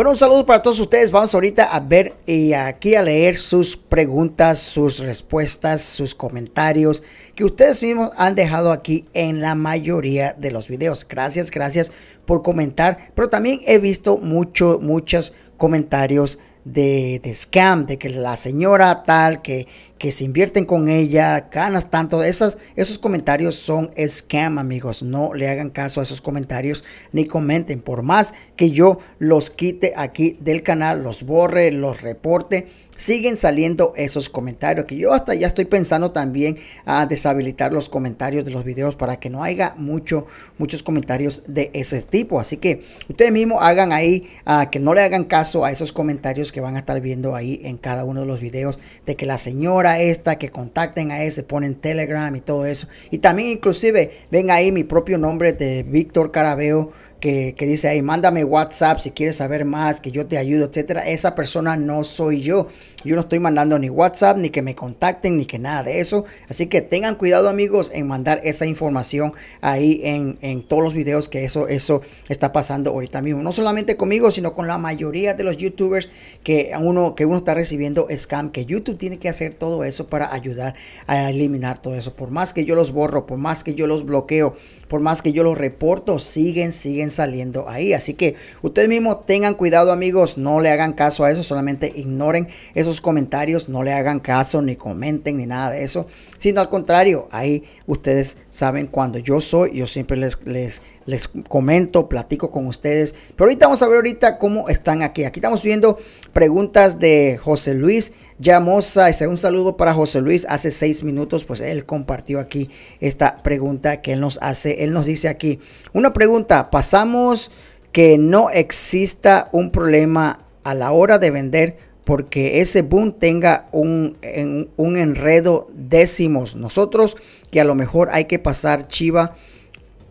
Bueno, un saludo para todos ustedes. Vamos ahorita a ver y aquí a leer sus preguntas, sus respuestas, sus comentarios que ustedes mismos han dejado aquí en la mayoría de los videos. Gracias, gracias por comentar. Pero también he visto mucho, muchos comentarios de, scam, de que la señora tal, que, que se invierten con ella, ganas tanto. Esas, esos comentarios son scam, amigos. No le hagan caso a esos comentarios ni comenten. Por más que yo los quite aquí del canal, los borre, los reporte siguen saliendo esos comentarios. Que yo hasta ya estoy pensando también a deshabilitar los comentarios de los videos para que no haya mucho, muchos comentarios de ese tipo. Así que ustedes mismos hagan ahí a que no le hagan caso a esos comentarios que van a estar viendo ahí en cada uno de los videos. De que la señora esta, que contacten a ese, ponen Telegram y todo eso. Y también inclusive ven ahí mi propio nombre de Víctor Carabeo que, dice, ahí, mándame WhatsApp si quieres saber más, que yo te ayudo, etcétera, esa persona no soy yo. Yo no estoy mandando ni WhatsApp, ni que me contacten, ni que nada de eso. Así que tengan cuidado, amigos, en mandar esa información ahí en, todos los videos que eso, eso está pasando ahorita mismo. No solamente conmigo, sino con la mayoría de los youtubers que uno, que uno está recibiendo scam, que YouTube tiene que hacer todo eso para ayudar a eliminar todo eso. Por más que yo los borro, por más que yo los bloqueo, por más que yo los reporto, siguen, siguen saliendo ahí. Así que ustedes mismos tengan cuidado amigos, no le hagan caso a eso, solamente ignoren esos comentarios, no le hagan caso ni comenten ni nada de eso, sino al contrario, ahí ustedes saben cuando yo soy, yo siempre les, les, comento, platico con ustedes. Pero ahorita vamos a ver ahorita cómo están aquí. Aquí estamos viendo preguntas de José Luis Llamosa. Un saludo para José Luis. Hace seis minutos, pues él compartió aquí esta pregunta que él nos hace. Él nos dice aquí, una pregunta, pasamos que no exista un problema a la hora de vender porque ese boom tenga un, un enredo décimos. Nosotros que a lo mejor hay que pasar chiva,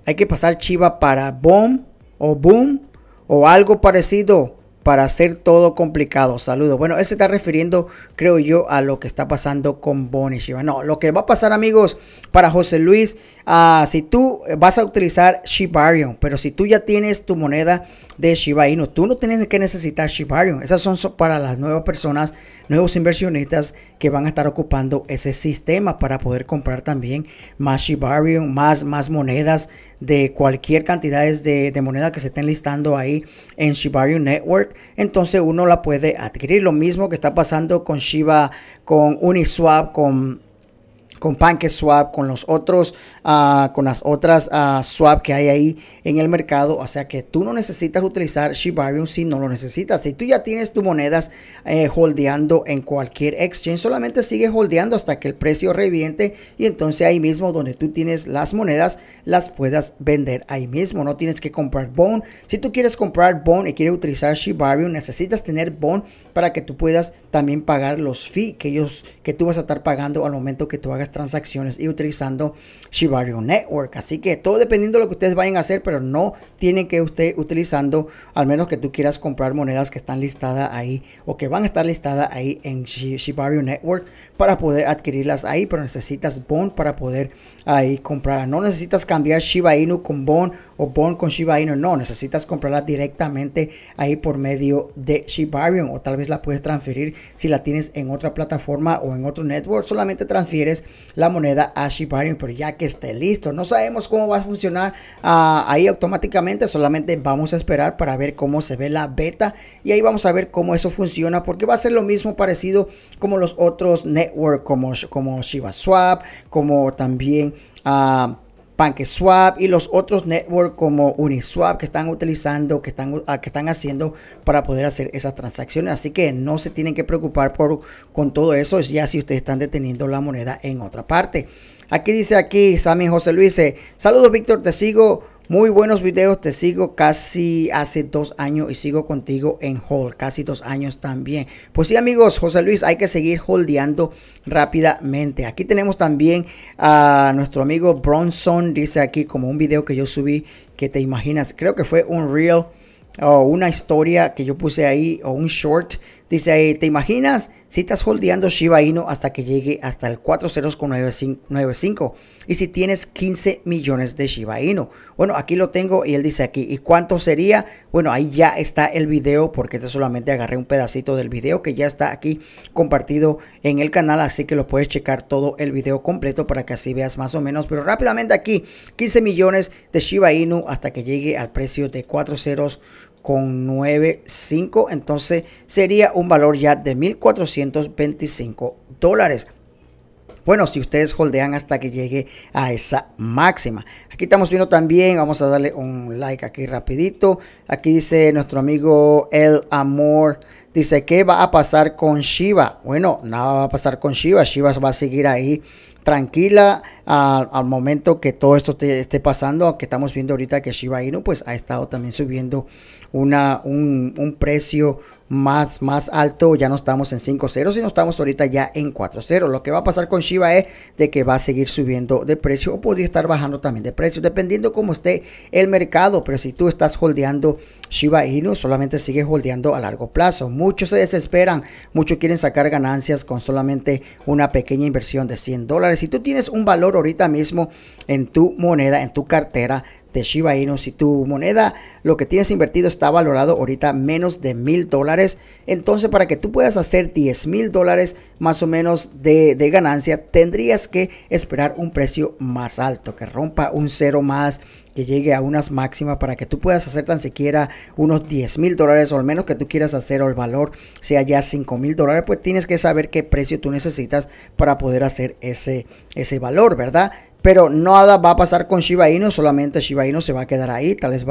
hay que pasar chiva para boom o boom o algo parecido para hacer todo complicado. Saludos. Bueno, él se está refiriendo, creo yo, a lo que está pasando con Bonnie Shiba. No, lo que va a pasar, amigos, para José Luis, ah, si tú vas a utilizar Shibarium, pero si tú ya tienes tu moneda de Shiba Inu, tú no tienes que necesitar Shibarium. Esas son para las nuevas personas, nuevos inversionistas que van a estar ocupando ese sistema para poder comprar también más Shibarium, más, más monedas de cualquier cantidad de, moneda que se estén listando ahí en Shibarium Network entonces uno la puede adquirir. Lo mismo que está pasando con Shiba, con Uniswap, con con PancakeSwap, con los otros, ah, con las otras ah, swap que hay ahí en el mercado. O sea que tú no necesitas utilizar Shibarium si no lo necesitas. Si tú ya tienes tus monedas eh, holdeando en cualquier exchange, solamente sigue holdeando hasta que el precio reviente y entonces ahí mismo donde tú tienes las monedas las puedas vender ahí mismo. No tienes que comprar Bone. Si tú quieres comprar Bone y quieres utilizar Shibarium, necesitas tener Bone para que tú puedas también pagar los fees que ellos que tú vas a estar pagando al momento que tú hagas transacciones y utilizando Shibarium Network. Así que todo dependiendo de lo que ustedes vayan a hacer, pero no tiene que usted utilizando, al menos que tú quieras comprar monedas que están listadas ahí o que van a estar listadas ahí en Shibarium Network para poder adquirirlas ahí, pero necesitas Bond para poder ahí comprar. No necesitas cambiar Shiba Inu con Bond o Bond con Shiba Inu, no, necesitas comprarla directamente ahí por medio de Shibarium o tal vez la puedes transferir si la tienes en otra plataforma o en otro network, solamente transfieres la moneda a Shiba pero ya que esté listo, no sabemos cómo va a funcionar ah, ahí automáticamente, solamente vamos a esperar para ver cómo se ve la beta y ahí vamos a ver cómo eso funciona, porque va a ser lo mismo parecido como los otros network como, como Shiba Swap, como también... Ah, Swap y los otros networks como Uniswap que están utilizando, que están, ah, que están haciendo para poder hacer esas transacciones. Así que no se tienen que preocupar por, con todo eso ya si ustedes están deteniendo la moneda en otra parte. Aquí dice aquí, Sammy José Luis, eh, saludos Víctor, te sigo muy buenos videos, te sigo casi hace dos años y sigo contigo en Hold, casi dos años también. Pues sí amigos, José Luis, hay que seguir holdeando rápidamente. Aquí tenemos también a nuestro amigo Bronson, dice aquí como un video que yo subí que te imaginas, creo que fue un reel o una historia que yo puse ahí o un short Dice, ¿te imaginas si estás holdeando Shiba Inu hasta que llegue hasta el 40.95? Y si tienes 15 millones de Shiba Inu. Bueno, aquí lo tengo y él dice aquí. ¿Y cuánto sería? Bueno, ahí ya está el video porque te solamente agarré un pedacito del video que ya está aquí compartido en el canal. Así que lo puedes checar todo el video completo para que así veas más o menos. Pero rápidamente aquí, 15 millones de Shiba Inu hasta que llegue al precio de 40.95 con 9.5 entonces sería un valor ya de 1425 dólares bueno, si ustedes holdean hasta que llegue a esa máxima. Aquí estamos viendo también, vamos a darle un like aquí rapidito. Aquí dice nuestro amigo El Amor, dice, ¿qué va a pasar con Shiva? Bueno, nada va a pasar con Shiva, Shiva va a seguir ahí tranquila al, momento que todo esto te, esté pasando, aunque estamos viendo ahorita que Shiba Inu pues ha estado también subiendo una, un, precio más, más alto, ya no estamos en 5-0, sino estamos ahorita ya en 4-0. Lo que va a pasar con Shiba es de que va a seguir subiendo de precio o podría estar bajando también de precio, dependiendo cómo esté el mercado. Pero si tú estás holdeando Shiba Inu solamente sigue holdeando a largo plazo. Muchos se desesperan, muchos quieren sacar ganancias con solamente una pequeña inversión de 100 dólares. Si tú tienes un valor ahorita mismo en tu moneda, en tu cartera de Shiba Inu, si tu moneda, lo que tienes invertido está valorado ahorita menos de 1000 dólares, entonces para que tú puedas hacer 10 mil dólares más o menos de, de ganancia, tendrías que esperar un precio más alto, que rompa un cero más, que llegue a unas máximas para que tú puedas hacer tan siquiera unos 10 mil dólares o al menos que tú quieras hacer o el valor sea ya 5 mil dólares, pues tienes que saber qué precio tú necesitas para poder hacer ese, ese valor, ¿verdad? Pero nada va a pasar con Shiba Inu, solamente Shiba Inu se va a quedar ahí. Tal vez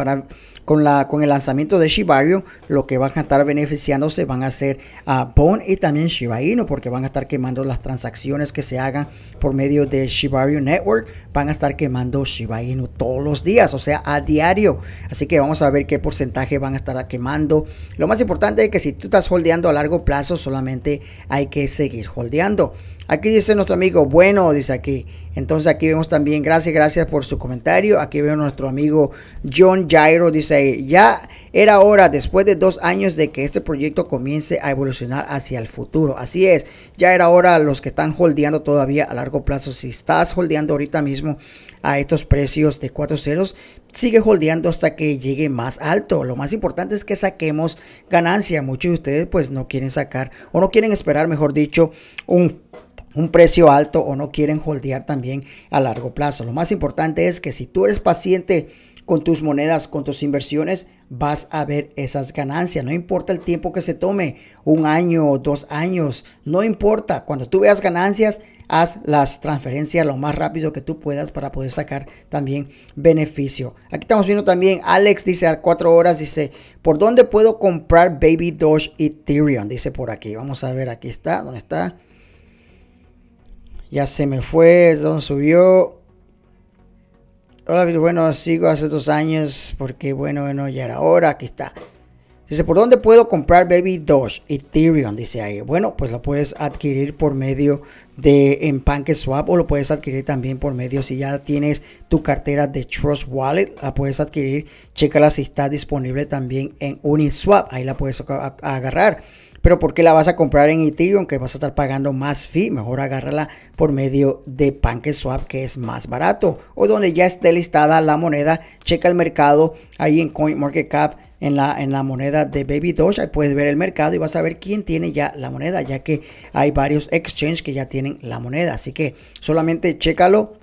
con, la, con el lanzamiento de Shibarium lo que van a estar beneficiándose van a ser a ah, y también Shiba Inu, porque van a estar quemando las transacciones que se hagan por medio de Shibarium Network. Van a estar quemando Shiba Inu todos los días, o sea, a diario. Así que vamos a ver qué porcentaje van a estar quemando. Lo más importante es que si tú estás holdeando a largo plazo, solamente hay que seguir holdeando. Aquí dice nuestro amigo, bueno, dice aquí. Entonces aquí vemos también, gracias, gracias por su comentario. Aquí veo nuestro amigo John Jairo, dice ahí, ya era hora, después de dos años, de que este proyecto comience a evolucionar hacia el futuro. Así es, ya era hora los que están holdeando todavía a largo plazo. Si estás holdeando ahorita mismo a estos precios de 4 ceros, sigue holdeando hasta que llegue más alto. Lo más importante es que saquemos ganancia. Muchos de ustedes pues no quieren sacar o no quieren esperar, mejor dicho, un un precio alto o no quieren holdear también a largo plazo. Lo más importante es que si tú eres paciente con tus monedas, con tus inversiones, vas a ver esas ganancias. No importa el tiempo que se tome, un año o dos años, no importa. Cuando tú veas ganancias, haz las transferencias lo más rápido que tú puedas para poder sacar también beneficio. Aquí estamos viendo también, Alex dice a cuatro horas, dice, ¿por dónde puedo comprar Baby Doge Ethereum? Dice por aquí, vamos a ver, aquí está, ¿dónde está? Ya se me fue, el subió. Hola, bueno, sigo hace dos años porque, bueno, bueno, ya era hora, aquí está. Dice, ¿por dónde puedo comprar Baby Doge? Ethereum, dice ahí. Bueno, pues lo puedes adquirir por medio de panque Swap o lo puedes adquirir también por medio, si ya tienes tu cartera de Trust Wallet, la puedes adquirir. Chécala si está disponible también en Uniswap, ahí la puedes agarrar. Pero ¿por qué la vas a comprar en Ethereum que vas a estar pagando más fee? Mejor agárrala por medio de PancakeSwap que es más barato o donde ya esté listada la moneda. Checa el mercado ahí en CoinMarketCap en la, en la moneda de Baby Doge. Ahí puedes ver el mercado y vas a ver quién tiene ya la moneda ya que hay varios exchanges que ya tienen la moneda. Así que solamente chécalo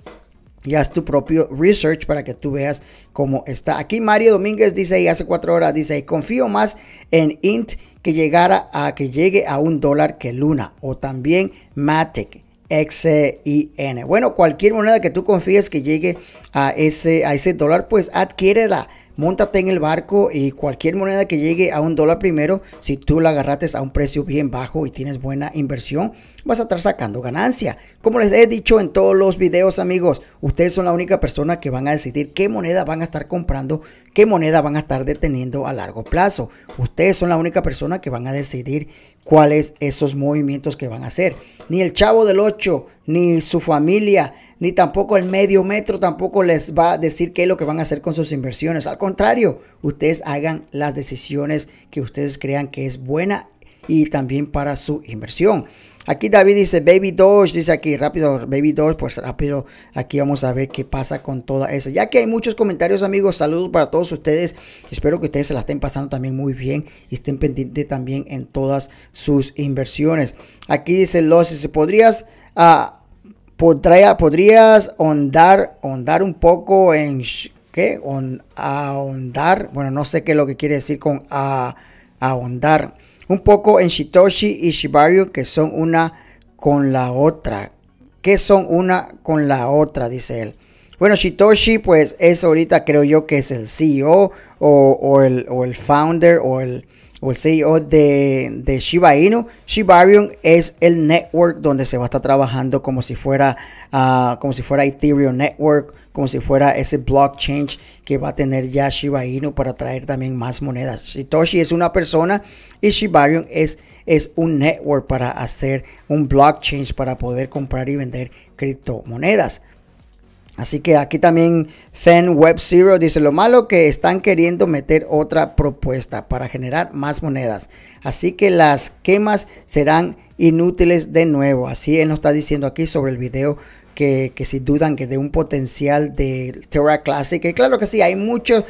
y haz tu propio research para que tú veas cómo está. Aquí Mario Domínguez dice, y hace cuatro horas dice, confío más en Int que llegara a que llegue a un dólar que Luna o también Matic. XIN. Bueno, cualquier moneda que tú confíes que llegue a ese, a ese dólar, pues adquiérela Montate en el barco y cualquier moneda que llegue a un dólar primero, si tú la agarrates a un precio bien bajo y tienes buena inversión, vas a estar sacando ganancia. Como les he dicho en todos los videos, amigos, ustedes son la única persona que van a decidir qué moneda van a estar comprando, qué moneda van a estar deteniendo a largo plazo. Ustedes son la única persona que van a decidir cuáles esos movimientos que van a hacer. Ni el chavo del 8, ni su familia, ni tampoco el medio metro tampoco les va a decir qué es lo que van a hacer con sus inversiones. Al contrario, ustedes hagan las decisiones que ustedes crean que es buena y también para su inversión. Aquí David dice Baby Doge, dice aquí rápido Baby Doge, pues rápido aquí vamos a ver qué pasa con toda esa. Ya que hay muchos comentarios amigos, saludos para todos ustedes. Espero que ustedes se la estén pasando también muy bien y estén pendientes también en todas sus inversiones. Aquí dice Los, si podrías ah, ¿Podría, ¿Podrías ahondar, ahondar un poco en qué? ahondar, bueno, no sé qué es lo que quiere decir con ahondar. Un poco en Shitoshi y Shibaru que son una con la otra. que son una con la otra? Dice él. Bueno, Shitoshi, pues es ahorita creo yo que es el CEO el, o el founder o el, o el CEO de, de Shiba Inu. Shibarium es el network donde se va a estar trabajando como si fuera, ah, como si fuera Ethereum Network, como si fuera ese blockchain que va a tener ya Shiba Inu para traer también más monedas. Satoshi es una persona y Shibarium es, es un network para hacer un blockchain para poder comprar y vender criptomonedas. Así que aquí también Fan Web Zero dice lo malo que están queriendo meter otra propuesta para generar más monedas. Así que las quemas serán inútiles de nuevo. Así él nos está diciendo aquí sobre el video que, si dudan que de un potencial de Terra Classic, Y claro que sí, hay muchas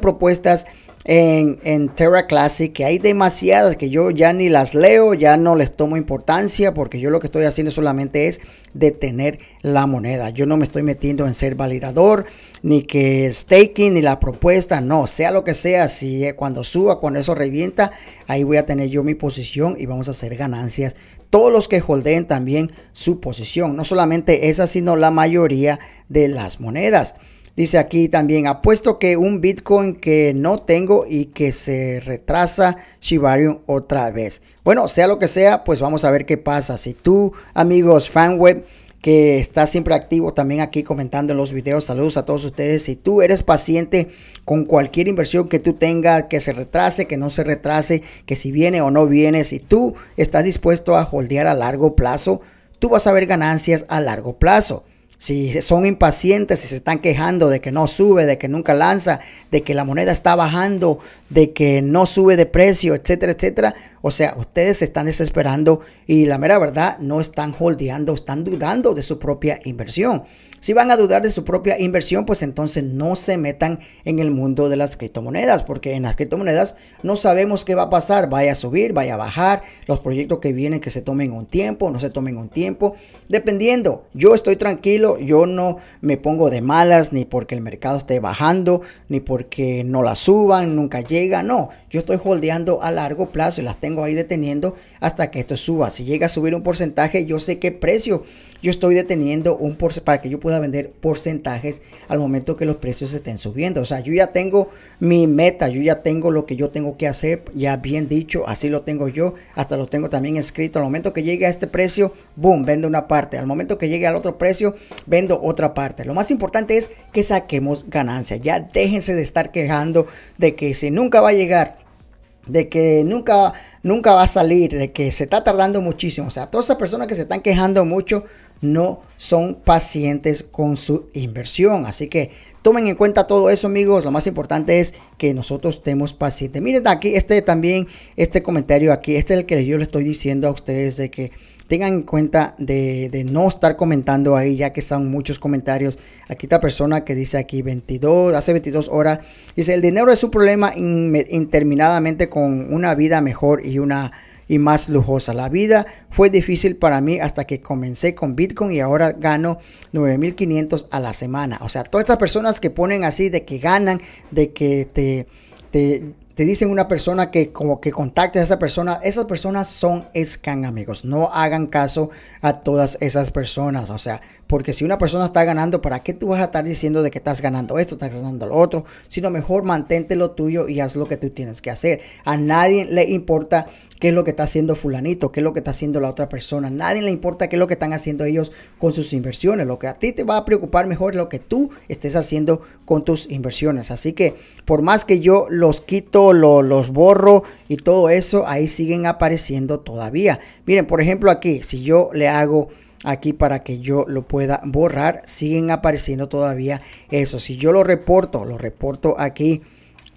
propuestas en, Terra Classic, que hay demasiadas que yo ya ni las leo, ya no les tomo importancia, porque yo lo que estoy haciendo solamente es detener la moneda. Yo no me estoy metiendo en ser validador, ni que staking, ni la propuesta, no, sea lo que sea, si eh, cuando suba, cuando eso revienta, ahí voy a tener yo mi posición y vamos a hacer ganancias. Todos los que holdeen también su posición, no solamente esa, sino la mayoría de las monedas. Dice aquí también, apuesto que un Bitcoin que no tengo y que se retrasa Shibarium otra vez. Bueno, sea lo que sea, pues vamos a ver qué pasa. Si tú, amigos fanweb, que estás siempre activo también aquí comentando en los videos. Saludos a todos ustedes. Si tú eres paciente con cualquier inversión que tú tengas, que se retrase, que no se retrase, que si viene o no viene, si tú estás dispuesto a holdear a largo plazo, tú vas a ver ganancias a largo plazo si son impacientes, si se están quejando de que no sube, de que nunca lanza, de que la moneda está bajando, de que no sube de precio, etcétera, etcétera, o sea, ustedes se están desesperando y la mera verdad no están holdeando, están dudando de su propia inversión. Si van a dudar de su propia inversión, pues entonces no se metan en el mundo de las criptomonedas, porque en las criptomonedas no sabemos qué va a pasar, vaya a subir, vaya a bajar, los proyectos que vienen que se tomen un tiempo, no se tomen un tiempo, dependiendo. Yo estoy tranquilo, yo no me pongo de malas ni porque el mercado esté bajando, ni porque no la suban, nunca llega, no. Yo estoy holdeando a largo plazo y las tengo ahí deteniendo hasta que esto suba. Si llega a subir un porcentaje, yo sé qué precio yo estoy deteniendo un porcentaje para que yo pueda vender porcentajes al momento que los precios estén subiendo. O sea, yo ya tengo mi meta, yo ya tengo lo que yo tengo que hacer, ya bien dicho, así lo tengo yo, hasta lo tengo también escrito. Al momento que llegue a este precio, boom, vendo una parte. Al momento que llegue al otro precio, vendo otra parte. Lo más importante es que saquemos ganancias. Ya déjense de estar quejando de que si nunca va a llegar de que nunca, nunca va a salir, de que se está tardando muchísimo. O sea, todas esas personas que se están quejando mucho no son pacientes con su inversión. Así que tomen en cuenta todo eso, amigos. Lo más importante es que nosotros estemos pacientes. Miren aquí, este también, este comentario aquí, este es el que yo le estoy diciendo a ustedes de que tengan en cuenta de, no estar comentando ahí, ya que están muchos comentarios. Aquí está persona que dice aquí 22, hace 22 horas, dice, el dinero es un problema interminadamente con una vida mejor y una y más lujosa. La vida fue difícil para mí hasta que comencé con Bitcoin y ahora gano 9.500 a la semana. O sea, todas estas personas que ponen así de que ganan, de que te te dicen una persona que como que contactes a esa persona, esas personas son scam, amigos. No hagan caso a todas esas personas. O sea, porque si una persona está ganando, ¿para qué tú vas a estar diciendo de que estás ganando esto, estás ganando lo otro? Sino mejor mantente lo tuyo y haz lo que tú tienes que hacer. A nadie le importa qué es lo que está haciendo fulanito, qué es lo que está haciendo la otra persona. Nadie le importa qué es lo que están haciendo ellos con sus inversiones. Lo que a ti te va a preocupar mejor es lo que tú estés haciendo con tus inversiones. Así que por más que yo los quito, los borro y todo eso, ahí siguen apareciendo todavía. Miren, por ejemplo aquí, si yo le hago aquí para que yo lo pueda borrar, siguen apareciendo todavía eso. Si yo lo reporto, lo reporto aquí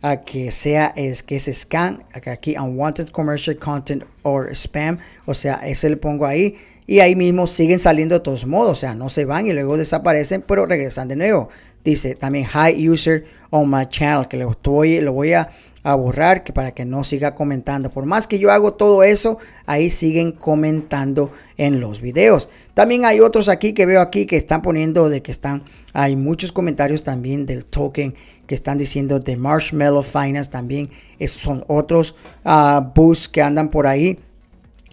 a que sea es que es scan, aquí unwanted commercial content or spam, o sea, ese le pongo ahí y ahí mismo siguen saliendo de todos modos, o sea, no se van y luego desaparecen, pero regresan de nuevo. Dice también high user on my channel que lo, estoy, lo voy a a borrar que para que no siga comentando. Por más que yo hago todo eso, ahí siguen comentando en los videos. También hay otros aquí que veo aquí que están poniendo de que están hay muchos comentarios también del token que están diciendo de Marshmallow Finance también. son otros ah, boosts que andan por ahí.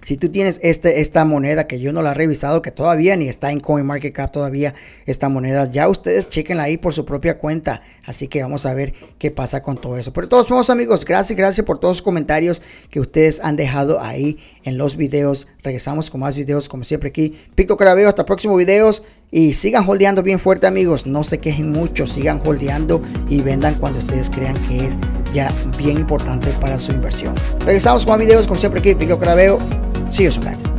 Si tú tienes este, esta moneda que yo no la he revisado, que todavía ni está en CoinMarketCap todavía esta moneda, ya ustedes chequenla ahí por su propia cuenta. Así que vamos a ver qué pasa con todo eso. Pero todos modos amigos, gracias, gracias por todos los comentarios que ustedes han dejado ahí en los videos. Regresamos con más videos como siempre aquí. Pico Carabeo, hasta próximos videos. Y sigan holdeando bien fuerte amigos, no se quejen mucho, sigan holdeando y vendan cuando ustedes crean que es ya bien importante para su inversión. Regresamos con más videos como siempre aquí, Fico Craveo. See you guys.